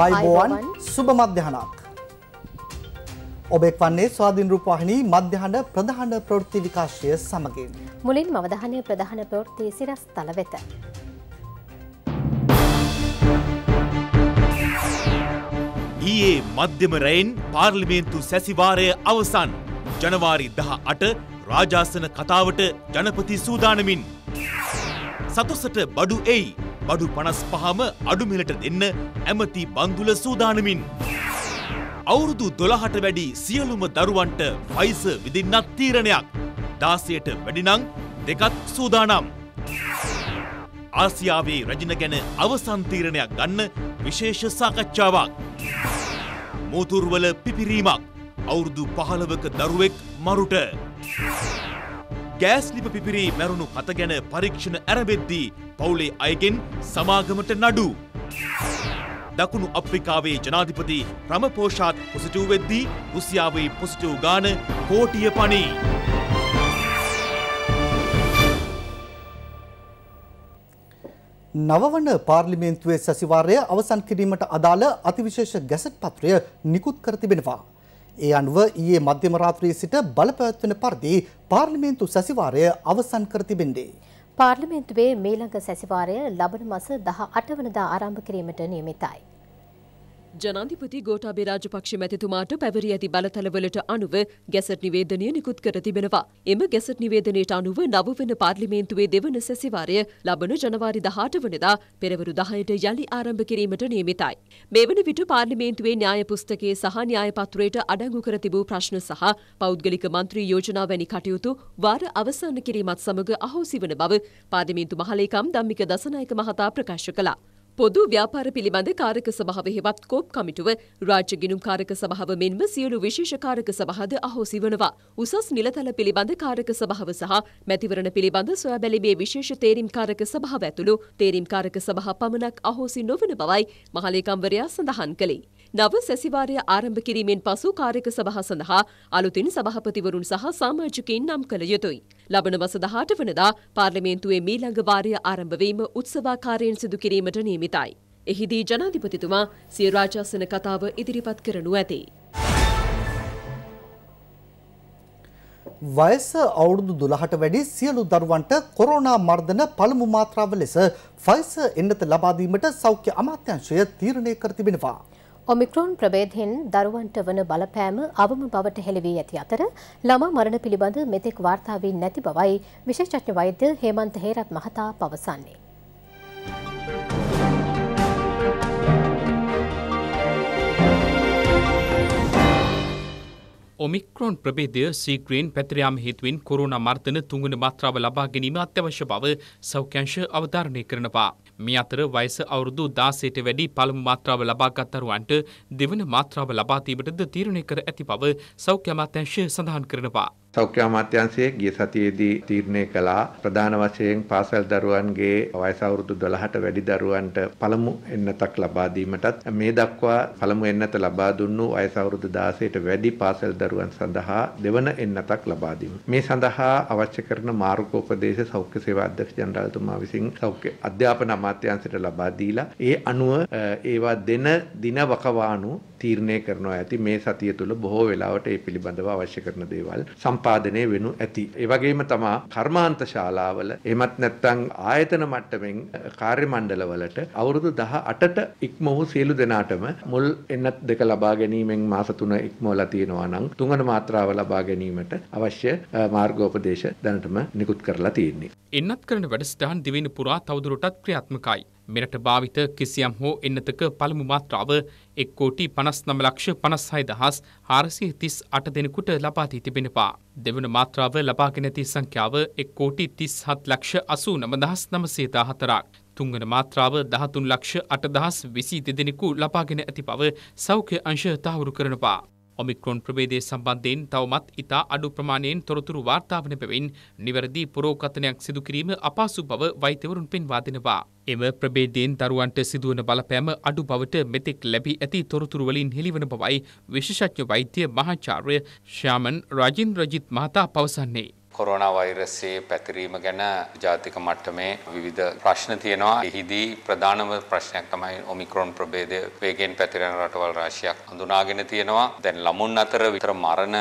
ආයිබෝවන් සුබ මධ්‍යහනක්. ඔබ එක්වන්නේ ස්වාධීන් රූපවාහිනී මධ්‍යහන ප්‍රධාන ප්‍රවෘත්ති විකාශය සමගින්. මුලින් මවදහනය ප්‍රධාන ප්‍රවෘත්ති සිරස් තල වෙත. ඊයේ මධ්‍යම රැයින් පාර්ලිමේන්තු සැසිවාරය අවසන්. ජනවාරි දහ අට රාජාසන කතාවට ජනපති සූදානමින්. සතුසට බඩු එයි බඩු පනස් පහම අඩුමිලට දෙන්න ඇමති බන්දුල සූදානමින්. අවුරුදු දොළහට වැඩි සියලුම දරුවන්ට වයිස විදින්නත් තීරණයක් දාසයට වැඩිනං දෙකත් සූදානම්. ආසියාවේ රජන ගැන අවසන්තීරණයක් ගන්න විශේෂ සාකච්ඡාවක්. මෝතුර්වල පිපිරීමක් අවුරුදු පහළවක දරුවෙක් මරුට. ගෑස්ලිප පිපිරී මැරුණු හත ගැන පරීක්ෂණ ඇරබෙද්දී පවුලේ අයගෙන් සමාගමට නඩු. දකුණු අප්‍රිකාවේ ජනාධිපති රමපෝෂාත් පොසිටව් වෙද්දී රුසියාවේ පොසිටව් ගාන කෝටිය පනී. නවවන පාර්ලිමේන්තුවේ සැසිවාරය අවසන් කිරීමට අදාළ අතිවිශේෂ ගැසට් පත්‍රය නිකුත් කර තිබෙනවා. ඒ අනුව ඊයේ මධ්‍යම රාත්‍රියේ සිට බලපැවැත්වෙන පරිදි පාර්ලිමේන්තු සැසිවාරය අවසන් කර තිබෙන්නේ. පාර්ලිමේන්තුවේ මීළඟ සැසිවාරය ලබන මස 18 වනදා ආරම්භ කිරීමට නියමිතයි. ජනාධිපති ගෝටාබේ රාජපක්ෂ මැතිතුමාට පැවරී ඇති බලතලවලට අනුව ගැසට් නිවේදනය නිකුත් කර තිබෙනවා. එම ගැසට් නිවේදනයට අනුව නවවන පාර්ලිමේන්තුවේ දෙවන සැසිවාරය ලබන ජනවාරි දහට වනදා පෙරවරු දහයට යළි ආරම්භ කිරීමට නියමිතයි. මේ වන විට පාර්ලිමේන්තුවේ න්‍යාය පුස්තකයේ සහ න්‍යායපත්‍රයට අඩංගු කර තිබූ ප්‍රශ්න සහ පෞද්ගලික මන්ත්‍රී යෝජනා වැනි කටයුතු වාර අවසන් කිරීමත් සමග අහෝසි වන බව පාර්ලිමේන්තු මහලේකම් ධම්මික දසනායක මහතා ප්‍රකාශ කළා. පොදු ව්‍යාපාර පිළිබඳ කාරක සභාව හෙවත් කෝප් කමිටුව රාජ්‍ය ගිනුම් කාරක සභාව මෙන්ම සියලු විශේෂ කාරක සභාද අහෝසි වනවා. උසස් නිලතල පිළිබඳ කාරක සභාව සහ මැතිවරණ පිළිබඳ සොයා බැලීමේ විශේෂ තේරීම් කාරක සභාව ඇතුළු තේරීම් කාරක සභා පමණක් අහෝසි නොවන බවයි මහලේකම්වරයා සඳහන් කළේ. නව සැසිවාරය ආරම්භ කිරීමෙන් පසු කාර්යක සභා සඳහා අලුතින් සභාපතිවරුන් සහ සාමාජිකයින් නම් කළ යුතුයි. ලබන වස 18 වනදා පාර්ලිමේන්තුවේ මීළඟ වාරය ආරම්භ වීම උත්සවාකාරයෙන් සිදු කිරීමට නියමිතයි. එහිදී ජනාධිපතිතුමා සිය රාජාසන කතාව ඉදිරිපත් කරනු ඇතේ. වයස අවුරුදු 12ට වැඩි සියලු දරුවන්ට කොරෝනා මර්ධන පළමු මාත්‍රාව ලෙස ෆයිසර් එන්නත ලබා දීමට සෞඛ්‍ය අමාත්‍යාංශය තීරණය කර තිබෙනවා. ඔමික්‍රෝන් ප්‍රබේධයෙන් දරුවන්ට වන බලපෑම අවම බවට හෙළවී ඇති අතර ළමා මරණ පිළිබඳ මෙතෙක් වාර්තා වී නැති බවයි විශේෂඥ වෛද්‍ය හේමන්ත හේරත් මහතා පවසන්නේ. ඔමික්‍රෝන් ප්‍රබේදය සීග්‍රීන් පැතිරයාම හේතුවෙන් කොරුණ මර්ධන තුංගන මාත්‍රාව ලබා ගැනීම අත්‍යවශ්‍ය බව සෞඛ්‍යංශ අවධාරණය කරනවා. මේ අතර වයස අවුරුදු දාසයට වැඩි පළමු මාත්‍රාව ලබාගත්තරුවන්ට දෙවන මාත්‍රාව ලබාතීමටද තීරණය කර ඇති බව සෞඛ්‍ය අමාත්‍යංශ සඳහන් කරනවා. සෞඛ්‍ය අමාත්‍යංශයේ ගිය සතියේදී තීරණය කළා ප්‍රධාන වශයෙන් පාසල් දරුවන්ගේ වයස අවුරුදු 12ට වැඩි දරුවන්ට පළමු එන්නතක් ලබා දීමටත් මේ දක්වා පළමු එන්නත ලබා දුන්නු වයස අවුරුදු 16ට වැඩි පාසල් දරුවන් සඳහා දෙවන එන්නතක් ලබා දීම. මේ සඳහා අවශ්‍ය කරන මාර්ගෝපදේශ සෞඛ්‍ය සේවා අධ්‍යක්ෂ ජනරාල්තුමා විසින් සෞඛ්‍ය අධ්‍යාපන අමාත්‍යංශයට ලබා දීලා ඒ අනුව ඒවා දෙන දින වකවානු තීරණය කරනවා ඇති මේ සතිය තුළ බොහෝ වෙලාවට ඒ පිළිබඳව අවශ්‍ය කරන දේවල් සම් සම්පාදනය වෙනු ඇති. ඒ වගේම තමා කර්මාන්ත ශාලාවල එහෙමත් නැත්නම් ආයතන මට්ටමින් කාර්ය මණ්ඩලවලට අවුරුදු 18ට ඉක්ම වූ සියලු දෙනාටම මුල් එන්නත් දෙක ලබා ගැනීමෙන් මාස 3 ඉක්මවලා තියෙනවා නම් තුන්වන මාත්‍රාව ලබා ගැනීමට අවශ්‍ය මාර්ගෝපදේශ දැනටම නිකුත් කරලා තියෙන්නේ. එන්නත් කරන වැඩසටහන් දිවෙන පුරා තවදුරටත් ක්‍රියාත්මකයි. මෙරට භාවිත කිසියම් හෝ එන්නතක පළමු මාත්‍රාව එක් කෝටි පනස් නම ලක්ෂ පනස්හය දහස් හාරසිය තිස් අට දෙනෙකුට ලබාදී තිබෙනවා. දෙවන මාත්‍රාව ලබාගෙන ඇති සංඛ්‍යාව එක් කෝටි තිස් හත් ලක්ෂ අසූ නම දහස් නමසේතා හතරක්. තුන්වන මාත්‍රාව දහතුන් ලක්ෂ අටදහස් විසි දෙදෙනෙකු ලබාගෙන ඇති බව සෞඛ්‍ය අංශ තහවුරු කරනවා. ඔමික්‍රොන් ප්‍රවේදය සම්බන්ධයෙන් තවමත් ඉතා අඩු ප්‍රමාණයෙන් තොරතුරු වාර්තාාවන පැවින් නිවැරදි පුරෝකථනයක් සිදුකිරීම අපාසු බව වෛතවරුන් පෙන්වා දෙනවා. එම ප්‍රබේදයෙන් දරුවන්ට සිදුවන බලපෑම අඩු බවට මෙතෙක් ලැබී ඇති තොරතුරු වලින් හෙළිවන බවයි විශේෂඥ වෛද්‍ය මහාචාර්ය ශ්‍යාමන් රජින් රජිත් මහතා පවසන්නේ. කොරෝනා වෛරසයේ පැතිරීම ගැන ජාතික මට්ටමේ විවිධ ප්‍රශ්න තියෙනවා. එහිදී ප්‍රධානම ප්‍රශ්නයක් තමයි ඔමික්‍රෝන් ප්‍රභේදය වේගෙන් පැතිරෙන රටවල් රාශියක් හඳුනාගෙන තියෙනවා. දැන් ළමුන් අතර විතර මරණ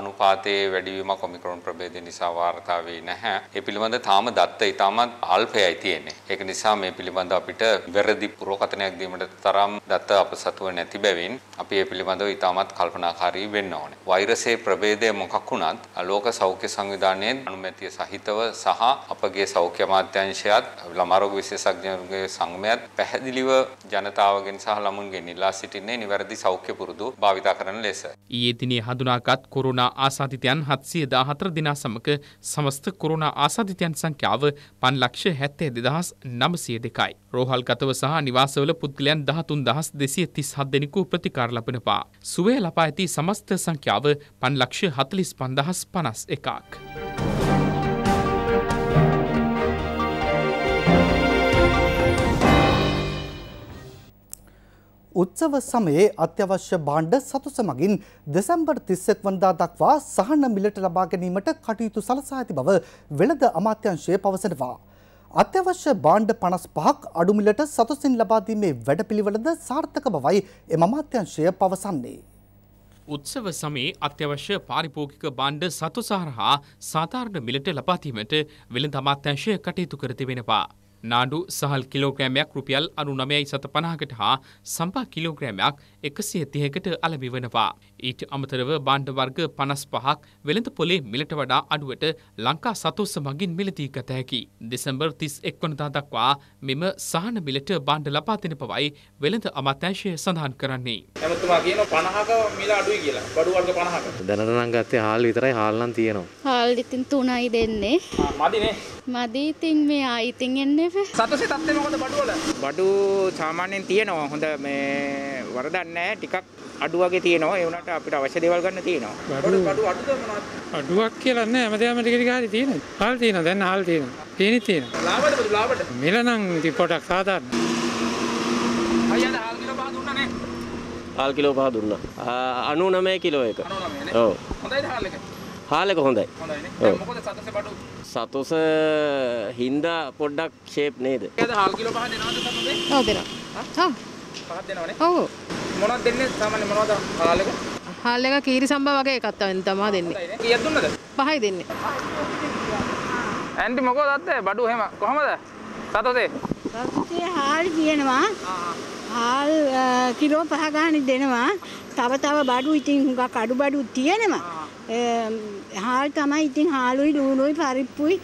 අනුපාතයේ වැඩිවීමක් ඔමික්‍රෝන් ප්‍රභේදය නිසා වාර්තා වෙන්නේ නැහැ. ඒ පිළිබඳ තාම දත්ත ඉතාමත් අල්පයයි තියෙන්නේ. ඒක නිසා මේ පිළිබඳ අපිට වැරදි පුරකථනයක් දීමට තරම් දත්ත අප සතුව නැති බැවින් අපි ඒ පිළිබඳව ඉතාමත් කල්පනාකාරී වෙන්න ඕනේ. වෛරසයේ ප්‍රභේදය මොකක් වුණත් ලෝක සෞඛ්‍ය සංවිධානය සංවිධානයේ අනුමැතිය සහිතව සහ අපගේ සෞඛ්‍ය අමාත්‍යාංශයත් ළමාරෝග විශේෂඥවරුන්ගේ සංගමයත් පැහැදිලිව ජනතාවගෙන් සහ ළමුන්ගෙන් ඉල්ලා සිටින්නේ නිවැරදි සෞඛ්‍ය පුරුදු භාවිතා කරන ලෙස. ඊයේ දිනේ හඳුනාගත් කොරෝනා ආසාදිතයන් 714 දෙනා සමග සමස්ත කොරෝනා ආසාදිතයන් සංඛ්‍යාව 572902යි. රෝහල්ගතව සහ නිවාසවල පුද්ගලයන් 13237 දෙනෙකු ප්‍රතිකාර ලබනවා. සුවේ ලපා ඇති සමස්ත සංඛ්‍යාව 545051ක්. උත්සව සමයේ අත්‍යවශ්‍ය භාණ්ඩ සතුස මගින් දෙසැම්බර් 31 වනදා දක්වා සහන මිලට ලබා ගැනීමට කටයුතු සලසා ඇති බව වෙළඳ අමාත්‍යාංශය පවසනවා. අත්‍යවශ්‍ය භාණ්ඩ 55ක් අඩු මිලට සතුසින් ලබා දීමේ වැඩපිළිවෙළද සාර්ථක බවයි එම අමාත්‍යාංශය පවසන්නේ. උත්සව සමයේ අත්‍යවශ්‍ය පාරිභෝගික බණ්ඩ සතු සහරහා සාධාරණ මිලට ලබාදීමට වෙළඳ අමාත්‍යංශය කටයුතු කර තිබෙනවා. නාඩු සහල් කිලෝග්‍රෑමයක් රුපියල් අනු නමයයි සත පනාහකට හා සම්පා කිලෝග්‍රෑමයක් එකසිය තියකට අලබි වනවා. ඊට අමතරව බාණ්ඩ වර්ග පනස් පහක් වෙළඳ පොලේ මිලට වඩා අඩුවට ලංකා සතුස්ස මගින් මිලදී ගත හැකි. දෙසම්බර් තිස් එක්වනදා දක්වා මෙම සහන මිලට බාණ්ඩ ලබාතින පවයි වෙළඳ අමත්‍යංශය සඳහන් කරන්නේ. ඇමතුමා කියන පණහක මිල අඩුයි කියලා බඩු වර්ග පණහක. දැනට නම් ගත්තේ හාල් විතරයි හාල්නම් තියෙනවා. හාල් ඉතින් තුනයි දෙන්නේ. මදිනේ. මදි ඉතින් මෙයා ඉතින් එන්නේ සතුසේ තත්ත්වය මොකද බඩු වල? බඩු සාමාන්‍යයෙන් තියෙනවා. හොඳ මේ වරදක් නැහැ. ටිකක් අඩු වගේ තියෙනවා. ඒ වුණාට අපිට අවශ්‍ය දේවල් ගන්න තියෙනවා. බඩු බඩු අඩුද මොනවද? අඩුවක් කියලා නැහැ. හැමදේම ටික ටික හරි තියෙනවා. හාල් තියෙනවා. දැන් හාල් තියෙනවා. පීනි තියෙනවා. ලාබඩ බඩු ලාබඩ. මිල නම් පොඩක් සාധാරණ. අයියා හාල් කිලෝ පහ දුන්නා නේ. හාල් කිලෝ පහ දුන්නා. 99 කිලෝ එක. 99 නේ. ඔව්. හොඳයිද හාල් එක? හාල් එක හොඳයි. හොඳයි නේ. මොකද සතසේ බඩු සතොස හින්දා පොඩ්ඩක් ෂේප් නේද? ඒකද 1.5 කිලෝ පහක් දෙනවද සමහරේ? ඔව් දෙනවා. හා. පහක් දෙනවනේ. ඔව්. මොනවද දෙන්නේ සාමාන්‍ය මොනවද හාල් එක? හාල් එක කීරි සම්බා වගේ එකක් තමයි දෙන්නේ. කීයක් දුන්නද? පහයි දෙන්නේ. ඇන්ටි මොකෝ දත්තේ බඩු එහෙම කොහමද? සතොසේ. සතොසේ හාල් කියනවා. හාල් කිලෝ පහ ගානේ දෙනවා. තව තව බඩු ඉතින් හුඟක් අඩු බඩු තියෙනවා. හාල් තමයි ඉතින් හාලුයි ලූනුයි පරිප්පුයි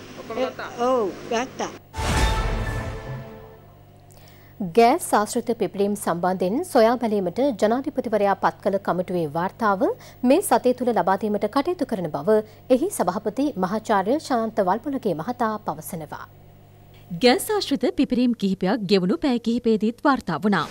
ඔව් ගත්තා. ගෑස් ආශ්‍රිත පිපිලීම් සම්බන්ධයෙන් සොයා බැලීමට ජනාධිපතිවරයා පත් කළ කමිටුවේ වාර්තාව මේ සතිය තුළ ලබා දීමට කටයුතු කරන බව එහි සභාපති මහාචාර්ය ශාන්ත වල්පොලගේ මහතා පවසනවා. ගෑස් ආශ්‍රිත පිපිරීම් කිහිපයක් ගෙවුණු පැය කිහිපයේදීත් වාර්තා වුණා.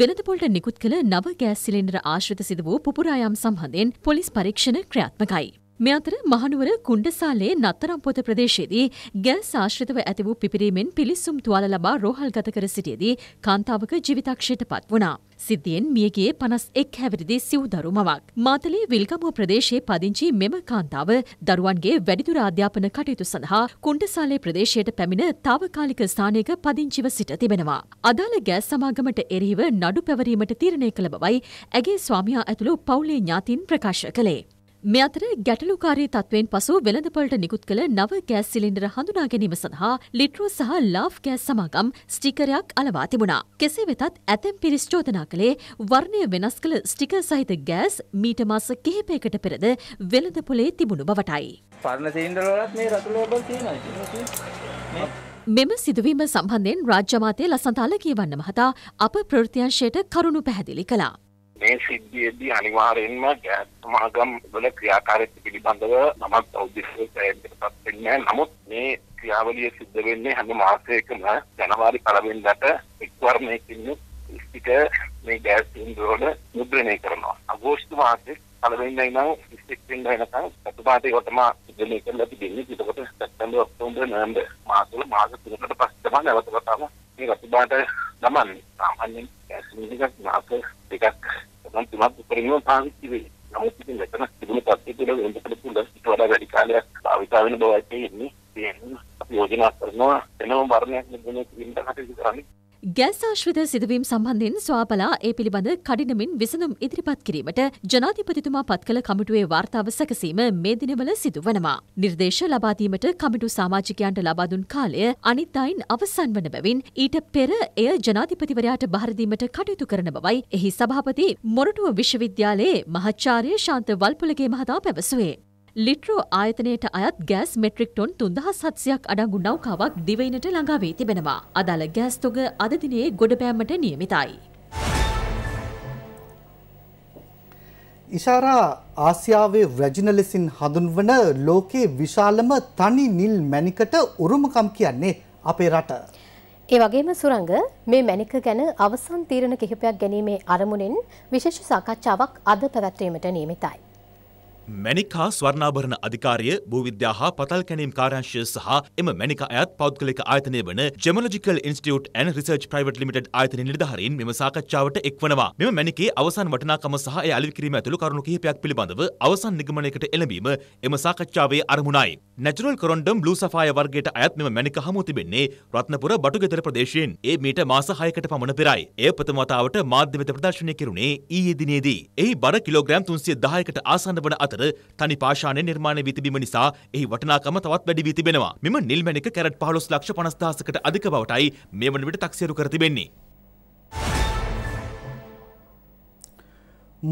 වෙනතපොලට නිකුත් කළ නව ගෑස් සිලින්ඩර ආශ්‍රිත සිද වූ පුපුරායම් සම්බන්ධයෙන් පොලිස් පරීක්ෂණ ක්‍රියාත්මකයි. මේ අතර මහනුවර කුණ්ඩසාලේ නතරම් පොත ප්‍රදේශයේදී ගෑස් ආශ්‍රිතව ඇති වූ පිපිරීමෙන් පිලිස්සුම් තුවාල ලබා රෝහල්ගත කර සිටියේදී කාන්තාවක ජීවිතක්ෂයට පත් වුණා. සිද්ධියෙන් මියගේ පනස් එක් හැවිරිදි සිව් දරුමවක්. මාතලේ විල්ගමුව ප්‍රදේශයේ පදිංචි මෙම කාන්තාව දරුවන්ගේ වැඩිදුර අධ්‍යාපන කටයුතු සඳහා කුණ්ඩසාලේ ප්‍රදේශයට පැමිණ තාවකාලික ස්ථානයක පදිංචිව සිට තිබෙනවා. අදාළ ගෑස් සමාගමට එරහිව නඩු පැවරීමට තීරණය කළ බවයි ඇගේ ස්වාමියා ඇතුළු පවුලේ ඥාතීන් ප්‍රකාශ කළේ. මේ අතර ගැටලුකාරී තත්වෙන් පසු වෙළඳපොළට නිකුත් කළ නව ගෑස් සිලින්ඩර හඳුනා ගැනීම සඳහා ලිට්‍රෝ සහ ලාෆ් ගෑස් සමාගම් ස්ටිකරයක් අලවා තිබුණා. කෙසේ වෙතත් ඇතැම් පිරිස් චෝදනා කළේ වර්ණය වෙනස් කළ ස්ටිකර් සහිත ගෑස් මීට මාස කිහිපයකට පෙරද වෙළඳපොලේ තිබුණු බවටයි. පරණ සිලින්ඩර වලත් මේ රතු ලේබල් තියෙනවා. මෙම සිදුවීම සම්බන්ධයෙන් රාජ්‍යමාතය ලසන්තාල කියවන්න මහතා අප ප්‍රෘතිංශයට කරුණු පැහැදිලි කලා. මේ සිද්ධියේදී අනිවාර්යෙන්ම සමාගම් වල ක්‍රියාකාරීත්වය පිළිබඳව මම උද්දේශය පැහැදිලිපත් වෙන්නේ නමුත් මේ ක්‍රියාවලිය සිද්ධ වෙන්නේ හැම මාසයකම ජනවාරි පළවෙනිදාට එක්වර්ණයකින් ස්ථිත මේ ගෑස් සින්දුවල මුද්‍රණය කරනවා අගෝස්තු මාසයේ පළවෙනිදා ඉඳන් ස්ථිත වෙනවා නැත්නම් සතුපාතේ වතම මුද්‍රණය කරලා තිබෙන්නේ ඒකකොට සැප්තැම්බර් ඔක්තෝබර් නොවැම්බර් මාසවල මාස තුනකට පස්සේ තමයි නැවත වතාවක් මේක තිබාට ගමන්නේ සාමාන්‍යයෙන් කැස්මිනිකක් නාස දෙකක් තමයි තුනක් උපරිම පාවිච්චි වෙන්නේ. නමුත් ඉතින් මෙතන තිබුණ තත්ත්වය තුළ වෙනකොට පුළුවන් ඊට වඩා වැඩි කාලයක් භාවිත වෙන බවයි තියෙන්නේ. දැන් අපි යෝජනා කරනවා වෙනම වර්ණයක් නිර්මාණය කිරීමට කටයුතු කරන්නේ. ගැස්සාශ්විත සිදුවීම් සම්බන්ධෙන් ස්වාපලා ඒ පිළිබඳ කඩිනමින් විසඳුම් ඉදිරිපත් කිරීමට ජනාධිපතිතුමා පත් කළ කමිටුවේ වාර්තාව සැකසීම මේ දිනවල සිදුවනවා. නිර්දේශ ලබාදීමට කමිටු සාමාජිකයන්ට ලබාදුන් කාලය අනිත්තායින් අවසන් වන බැවින් ඊට පෙර එය ජනාධිපතිවරයාට බහරදීමට කටයුතු කරන බවයි එහි සභාපති මොරටුව විශ්වවිද්‍යාලයේ මහච්චාරය ශාන්ත වල්පුලගේ මහතා පැවසුවේ. ලිට්‍රෝ ආයතනයට අයත් ගෑස් මෙට්‍රික් ටොන් තුන්දහස් හත්සයක් අඩංගු නෞකාවක් දිවයිනට ළඟාවී තිබෙනවා. අදාළ ගෑස් තොග අදදිනයේ ගොඩබෑමට නියමිතයි. ඉෂාරා ආසියාවේ රැජින ලෙසින් හඳුන්වන ලෝකයේ විශාලම තනි නිල් මැනිකට උරුමකම් කියන්නේ අපේ රට. ඒ වගේම සුරංග මේ මැනික ගැන අවසන් තීරණ කිහිපයක් ගැනීමේ අරමුණෙන් විශේෂ සාකච්ඡාවක් අද පැවැත්වීමට නියමිතයි. මැනික් හා ස්වර්ණාභරණ අධිකාරය භූවිද්‍යා හා පතල් කැනීම් කාරංශය සහ එම මැනික අයත් පෞද්ගලික ආයතනය වන gemmological institute and research private limited ආයතන නිලධාරීන් මෙම සාකච්ඡාවට එක්වනවා. මෙම මැනිකේ අවසන් වටිනාකම සහ එය අලෙවි කිරීම ඇතුළු කරුණු කිහිපයක් පිළිබඳව අවසන් නිගමනයකට එළඹීම එම සාකච්ඡාවේ අරමුණයි. නැචරල් කොරොන්ඩම් බ්ලූ සෆාය වර්ගයට අයත් මෙම මැනික හමු තිබෙන්නේ රත්නපුර බටුගෙදර ප්‍රදේශයෙන්. ඒ මීට මාස 6කට පමණ පෙරයි. එය ප්‍රථම වතාවට මාධ්‍ය වෙත ප්‍රදර්ශනය කෙරුණේ ඊයේ දිනේදී. එහි බර කිලෝග්‍රෑම් 310කට ආසන්න වන අතර අතර තනි පාෂාණය නිර්මාණය වී තිබීම නිසා එහි වටිනාකම තවත් වැඩි වී තිබෙනවා. මෙම නිල් මැණික කැරට් 15 ලක්ෂ 50000කට අධික බවටයි මේ වන විට තක්සේරු කර තිබෙන්නේ.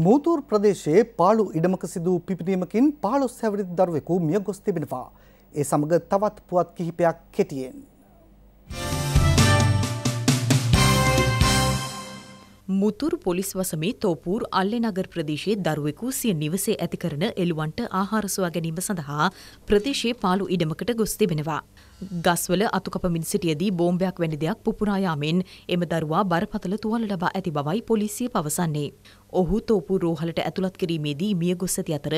මූතූර් ප්‍රදේශයේ පාළු ඉඩමක සිදූ පිපිරීමකින් 15 හැවිරිදි දරුවෙකු මිය ගොස් තිබෙනවා. ඒ සමග තවත් පුවත් කිහිපයක් කෙටියෙන් මුතුරු පොලිස් වසමේ තෝපූර් අල්ලෙනගර් ප්‍රදේශයේ දරුවෙකු සිය නිවසේ ඇති කරන එළුවන්ට ආහාර සොයා ගැනීම සඳහා ප්‍රදේශයේ පාළු ඉඩමකට ගොස් තිබෙනවා. ගස්වල අතුකපමින් සිටියදී බෝම්බයක් වැනි දෙයක් පුපුරා යාමෙන් එම දරුවා බරපතල තුවාල ලබා ඇති බවයි පොලිසිය පවසන්නේ. ඔහු තෝපු රෝහලට ඇතුළත් කිරීමේදී මිය ගොස් ඇති අතර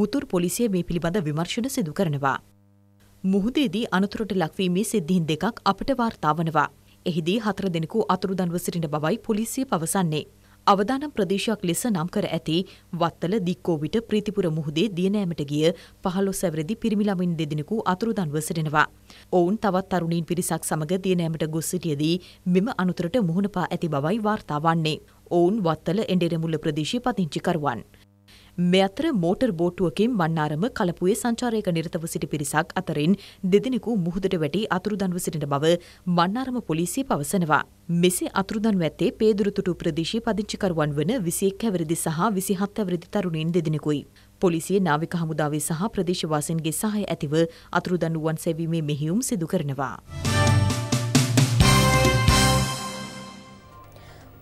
මුතුරු පොලිසිය මේ පිළිබඳ විමර්ශන සිදු කරනවා. මුහුදේදී අනතුරට ලක්වීමේ සිද්ධීන් දෙකක් අපට වාර්තාවනවා. එහිදී හතර දෙනෙකු අතුරුදන්ව සිටින බවයි පොලිසිය පවසන්නේ. අවදානම් ප්‍රදේශයක් ලෙස නම් කර ඇති වත්තල දික්කෝවිට ප්‍රීතිපුර මුහුදේ දියනෑමට ගිය පහළොස්සැවරදි පිරිමිළමින් දෙදෙනෙකු අතුරුදන්ව සිටිනවා. ඔවුන් තවත් තරුණීන් පිරිසක් සමග දියනෑමට ගොස් සිටියදී මෙම අනුතරට මුහුණපා ඇති බවයි වාර්තා වන්නේ. ඔවුන් වත්තල එඩෙරමුල්ල ප්‍රදේශය පතිංචිකරුවන්. මේ අතර මෝටර් බෝට්ටුවකින් මන්නාරම කලපුවේ සංචාරයක නිරතව සිටි පිරිසක් අතරින් දෙදෙනෙකු මුහුදට වැටි අතුරුදන්ව සිටින බව මන්නාරම පොලිසිය පවසනවා. මෙසේ අතුරුදන් වැත්තේ පේදුරුතුටු ප්‍රදේශී පදිංචිකරුවන් වන විසියෙක් ඇවරදි සහ විසිහත් ඇවරදි තරුණින් දෙදෙනෙකුයි. පොලිසිය නාවික හමුදාවේ සහ ප්‍රදේශවාසන්ගේ සහය ඇතිව අතුරුදන් වුවන් සැවීමේ මෙහියුම් සිදු කරනවා.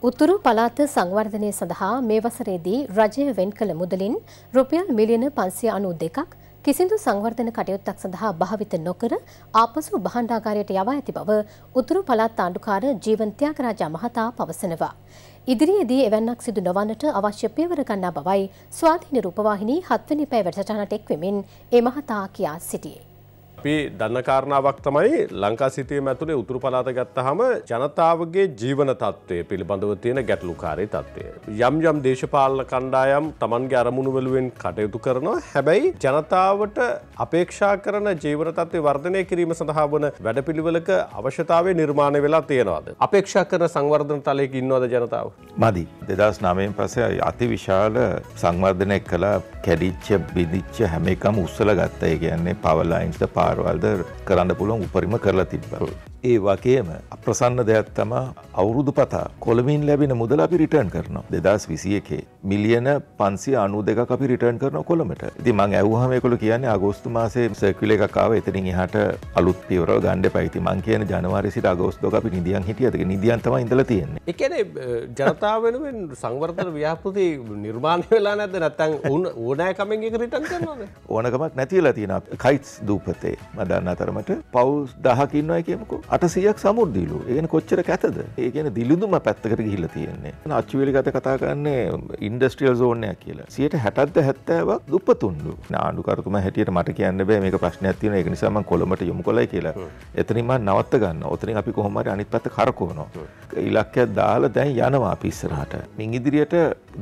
උතුරු පළාත සංවර්ධනය සඳහා මේ වසරේදී රජය වෙන් කළ මුදලින් රුපියල් මිලියන 592ක් කිසිදු සංවර්ධන කටයුත්තක් සඳහා භාවිත නොකර ආපසු භාණ්ඩාගාරයට යවා ඇති බව උතුරු පළාත් ආණ්ඩුකාර ජීවන් ත්‍යාගරාජ මහතා පවසනවා. ඉදිරියේදී එවැන්නක් සිදු නොවන්නට අවශ්‍ය පියවර ගන්නා බවයි ස්වාධීන රූපවාහිනී 7 වෙනි පැය වැඩසටහනට එක්වෙමින් ඒ මහතා කියා සිටියේ. අපි දන්න කාරණාවක් තමයි ලංකා සිතීම ඇතුළේ උතුරු පලාත ගත්තහම ජනතාවගේ ජීවන තත්ත්වය පිළිබඳව තියෙන ගැටලුකාරී තත්ත්වය. යම් යම් දේශපාලන කණ්ඩායම් තමන්ගේ අරමුණු වලුවෙන් කටයුතු කරනවා හැබැයි ජනතාවට අපේක්ෂා කරන ජීවන තත්ත්වය වර්ධනය කිරීම සඳහා වන වැඩපිළිවෙලක අවශ්‍යතාවය නිර්මාණය වෙලා තියෙනවාද. අපේක්ෂා කරන සංවර්ධන තලයක ඉන්නවද ජනතාව. මදි දෙදස් නමයෙන් පසේ අති විශාල සංවර්ධනය කළ කැඩිච්ච බිදිච්ච හැම එකම උස්සල ගත්තය කියන්නේ පවල්ලයින්ස්ට පාර පාරවල්ද කරන්න පුළුවන් උපරිම කරලා තිබ්බ ඒ වගේම අප්‍රසන්න දෙයක් තමා අවුරුදු පතා කොළමින් ලැබෙන මුදල අපි රිටර්න් කරනවා දෙදස් විසිය එකේ මිලියන පන්සි අනු දෙක අපි රිටර්න් කරන කොළමට ති මං ඇවහම කොළ කියන්නේ අගෝස්තු මාසේ සැකිල එකකාව එතරින් එහට අලුත් පවර ගණඩ පැති මං කියන ජනවාරිසිට අගෝස්තෝ අපි නිදියන් හිටියද නිදියන්තම ඉඳල තියන්නේ එකන ජනතාව වෙනුවෙන් සංවර්තන ව්‍යාපෘති නිර්මාණය වෙලා නැද නැත්තන් උන් ඕනෑකමෙන් එක රිටන් කරනද ඕනකමක් නැතිවලා තියෙන කයිස් දූපතේ මදන්න අතරමට පවුස් දහකින්නවා කියමුකෝ අටසියක් සමුර්දීලු ඒගෙන කොච්චර ඇතද ඒගෙන දිලුදුම පැත්තකට ගිහිල තියෙන්නේ අච්චුවලි ගත කතා කරන්නේ ඉන්ඩස්ට්‍රියල් සෝනයක් කියලා සියට හැටත්ද හැත්තෑවක් දුපතුන්ඩු නාඩුකරතුම හැටියට මට කියන්න බෑ මේ ප්‍රශ්න ඇතින එක නිසාම කොළමට යොමු කොලයි කියලා එතනිම නවත්ත ගන්න ඔතනින් අපි කොහොමට අනිත් පත්ත කරකෝනවා ඉලක්කයක් දාල දැන් යනවා පිස්සරහට මින් ඉදිරියට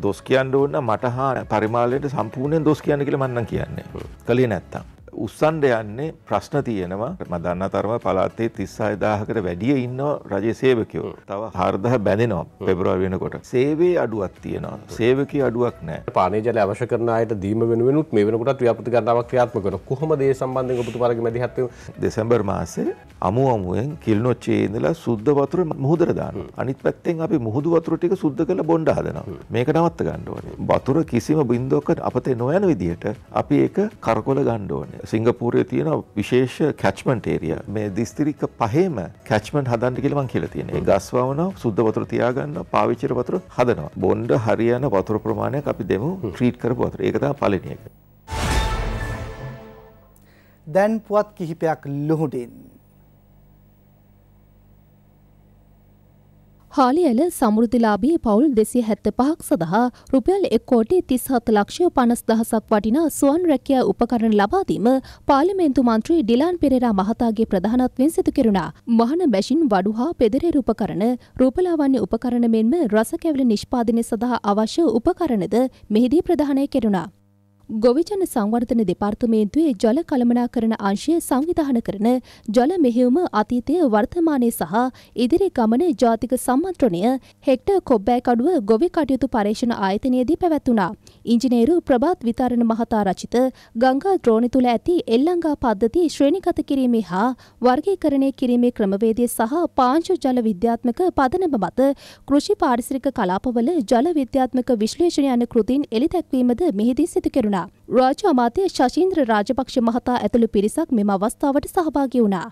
දොස් කියන්න ඕන්න මට හා පරිමාලයට සම්පූර්ණයෙන් දොස් කියන්න කියල මන්න කියන්නේ කළේ නැත්තම් උස්සන්ඩ යන්නේ ප්‍රශ්න තියෙනවා මදන්න තරම පලාත්තේ තිස්සායදාහකට වැඩිය ඉන්න රජ සේවකයෝ තව හර්දහ බැඳනවා පෙබරවා වෙනකොට සේවේ අඩුවක් තියෙනවා සේවක අඩුවක් නෑ පානජල අවශ කරනයට දීම වෙනුත් මේ වෙනකොටත් ව්‍යපති කරනාවක් ක්‍රියාත්මකන කොහොම දේ සම්බන්ධය පුතුමාරග මැදිහත්ව දෙසැම්බර් මාසේ අමු අමුවෙන් කිල්නොච්චේ ඉඳලා සුද්ද වතුර මුහදරදාන අනිත් පැත්තෙන් අපි මුහුදු වතුර ටික සුද්ද කළ බොන්ඩ හදනවා මේක නවත්ත ගණ්ඩුවන වතුර කිසිම බින්දෝකට අපතේ නොයන විදිහට අපි ඒ කරකොල ගණ්ඩෝනේ සිංගපූරය තියෙන විශේෂ කැච්මන්ට ඒරිය මේ දිස්තිරික පහේම කැච්මන් හදන්ට කිලමං කියල තියෙන ගස්වාවන සුද්ද වතුර තියාගන්න පාවිච්චර වතුර හදනවා බොන්්ඩ හරියන වතුර ප්‍රමාණයක් අපි දෙමු ට්‍රීට් කරපු වතුර ඒකතා පලනයක දැන් පුවත් කිහිපයක් ලොහුටින්. හාලියල සමෘතිලාබී පවුල් දෙසි හැත්ත පහක් සඳහා රුපියල් එක් කෝටි තිස් හත ලක්ෂය පනස් දහසක් වටිනා සුවන් රැකිය උපකරණ ලබාදීම පාලිමේන්තු මන්ත්‍රී ඩිලාන් පෙරේරා මහතාගේ ප්‍රධානත්වෙන් සිදු කෙරුණා. මහන මැෂින් වඩු හා පෙදරේ උපකරණ, රූපලාවන්‍ය උපකරණ මෙන්ම රස කැවල නිෂ්පාදනය සඳහා අවශ්‍ය උපකරණද මෙහිදී ප්‍රධානය කෙරුණා. ගොවිජන සංවර්ධන දෙපාර්තමේන්තුවේ ජල කළමනාකරණ අංශය සංවිධාන කරන ජල මෙහෙයුම අතීතය වර්තමානය සහ ඉදිරි ගමන ජාතික සම්මන්ත්‍රණය හෙක්ටර් කොබ්බෑකඩුව ගොවි කටයුතු පර්ේෂණ ආයතනයේදී පැවැත්වුණා. ඉංජිනේරු ප්‍රභාත් විතාරණ මහතා රචිත ගංගා ද්‍රෝණි තුළ ඇති එල්ලංගා පද්ධති ශ්‍රේණිගත කිරීමේ හා වර්ගීකරණය කිරීමේ ක්‍රමවේදය සහ පාංශු ජල විද්‍යාත්මක පදනම මත කෘෂි පාරිසරික කලාපවල ජල විද්‍යාත්මක විශ්ලේෂණ යන කෘතින් එළිදැක්වීමද මෙහිදී සිදු කෙරුණා. වුණා. රාජ්‍ය අමාත්‍ය ශෂීන්ද්‍ර රාජපක්ෂ මහතා ඇතුළු පිරිසක් මෙම අවස්ථාවට සහභාගී වුණා.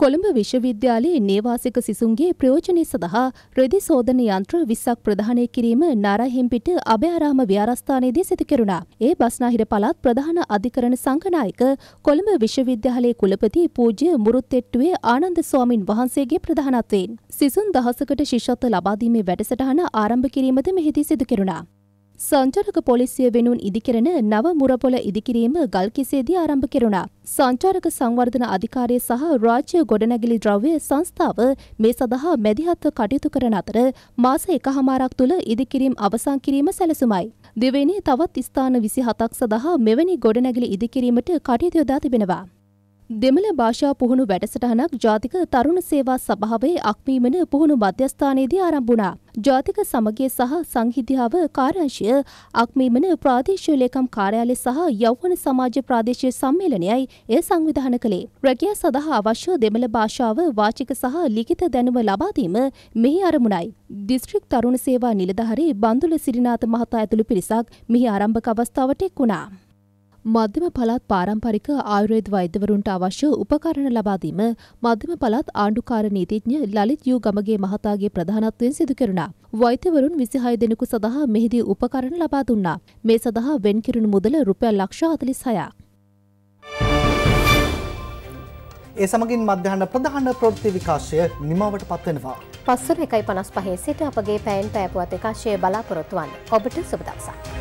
කොළඹ විශ්වවිද්‍යාලයේ නේවාසික සිසුන්ගේ ප්‍රයෝජනය සඳහා රෙදි සෝදන යන්ත්‍ර 20ක් ප්‍රදානය කිරීම නාරහෙම්පිට අභයාරාම විහාරස්ථානයේදී සිදු කෙරුණා. ඒ බස්නාහිර පළාත් ප්‍රධාන අධිකරණ සංඝනායක කොළඹ විශ්වවිද්‍යාලයේ කුලපති පූජ්‍ය මුරුත්තෙට්ටුවේ ආනන්ද ස්වාමින් වහන්සේගේ ප්‍රධානත්වයෙන් සිසුන් දහසකට ශිෂ්‍යත්ව ලබා දීමේ වැඩසටහන ආරම්භ කිරීමද මෙහිදී සිදු කෙරුණා. සංචාරක පොලිසිය වෙනුවෙන් ඉදිකරන නව මුරපොළ ඉදිකිරීම ගල්කිසේදී ආරම්භ කෙරුණා. සංචාරක සංවර්ධන අධිකාරිය සහ රාජ්‍ය ගොඩනැගිලි ද්‍රව්‍ය සංස්ථාව මේ සඳහා මැදිහත්ව කටයුතු කරන අතර මාස එකහමාරක් තුළ ඉදිකිරීම් අවසන් කිරීම සැලසුමයි. දෙවෙනි තවත් ස්ථාන 27ක් සඳහා මෙවැනි ගොඩනැගිලි ඉදිකිරීමට කටයුතු යොදා තිබෙනවා. දෙමළ භාෂා පුහුණු වැඩසටහනක් ජාතික තරුණ සේවා සභාවේ අක්මීමන පුහුණු මධ්‍යස්ථානයේදී ආරම්භ වුණා. ජාතික සමගිය සහ සංහිධියාව කාර්යාංශය අක්මීමන ප්‍රාදේශීය ලේකම් කාර්යාලය සහ යෞවන සමාජ ප්‍රාදේශීය සම්මේලනයයි එය සංවිධානය කළේ. රැකියා සඳහා අවශ්‍ය දෙමළ භාෂාව වාචික සහ ලිඛිත දැනුම ලබා දීම මෙහි අරමුණයි. දිස්ත්‍රික් තරුණ සේවා නිලධාරී බන්දුල සිරිනාත මහතා ඇතුළු පිරිසක් මෙහි ආරම්භක අවස්ථාවට එක් වුණා. මධ්‍යම පළාත් පාරම්පරික ආයුර්වේද වෛද්‍යවරුන්ට අවශ්‍ය උපකරණ ලබා දීම මධ්‍යම පළාත් ආණ්ඩුකාර නීතිඥ ලලිත් යූ ගමගේ මහතාගේ ප්‍රධානත්වයෙන් සිදු කෙරුණා. වෛද්‍යවරුන් 26 දෙනෙකු සඳහා මෙහිදී උපකරණ ලබා දුන්නා. මේ සඳහා වෙන් කිරුණු මුදල රුපියල් ලක්ෂ 46ක්. ඒ සමගින් මධ්‍යහන ප්‍රධාන ප්‍රවෘත්ති විකාශය නිමවට පත්වෙනවා. පස්වර එකයි පනස් පහේ සිට අපගේ පැයින් පෑපුවත් විකාශය බලාපොරොත්තුවන් ඔබට සුබදක්සක්.